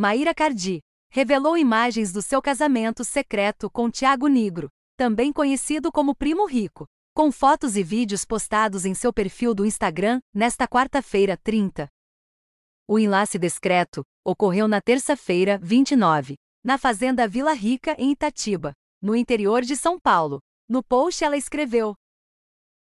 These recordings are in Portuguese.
Maíra Cardi, revelou imagens do seu casamento secreto com Tiago Negro, também conhecido como Primo Rico, com fotos e vídeos postados em seu perfil do Instagram nesta quarta-feira 30. O enlace discreto ocorreu na terça-feira 29, na fazenda Vila Rica em Itatiba, no interior de São Paulo. No post ela escreveu: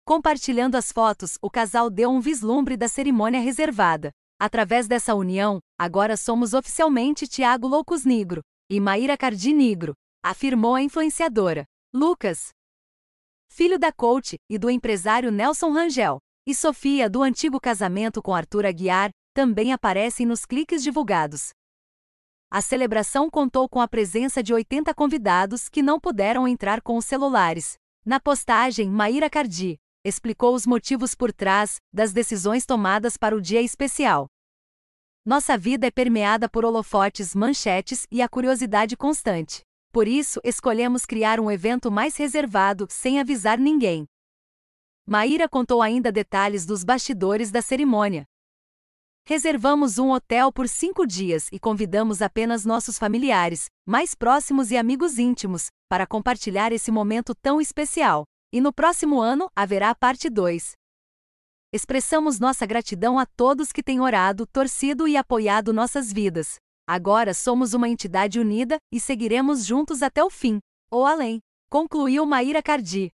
Compartilhando as fotos, o casal deu um vislumbre da cerimônia reservada, Através dessa união, agora somos oficialmente Tiago Loucos Negro e Maíra Cardi Negro, afirmou a influenciadora. Lucas, filho da coach e do empresário Nelson Rangel, e Sofia do antigo casamento com Arthur Aguiar, também aparecem nos cliques divulgados. A celebração contou com a presença de 80 convidados que não puderam entrar com os celulares. Na postagem, Maíra Cardi, explicou os motivos por trás das decisões tomadas para o dia especial. Nossa vida é permeada por holofotes, manchetes e a curiosidade constante. Por isso, escolhemos criar um evento mais reservado, sem avisar ninguém. Maíra contou ainda detalhes dos bastidores da cerimônia. Reservamos um hotel por cinco dias e convidamos apenas nossos familiares, mais próximos e amigos íntimos, para compartilhar esse momento tão especial. E no próximo ano haverá a parte 2. Expressamos nossa gratidão a todos que têm orado, torcido e apoiado nossas vidas. Agora somos uma entidade unida e seguiremos juntos até o fim, ou além, concluiu Maíra Cardi.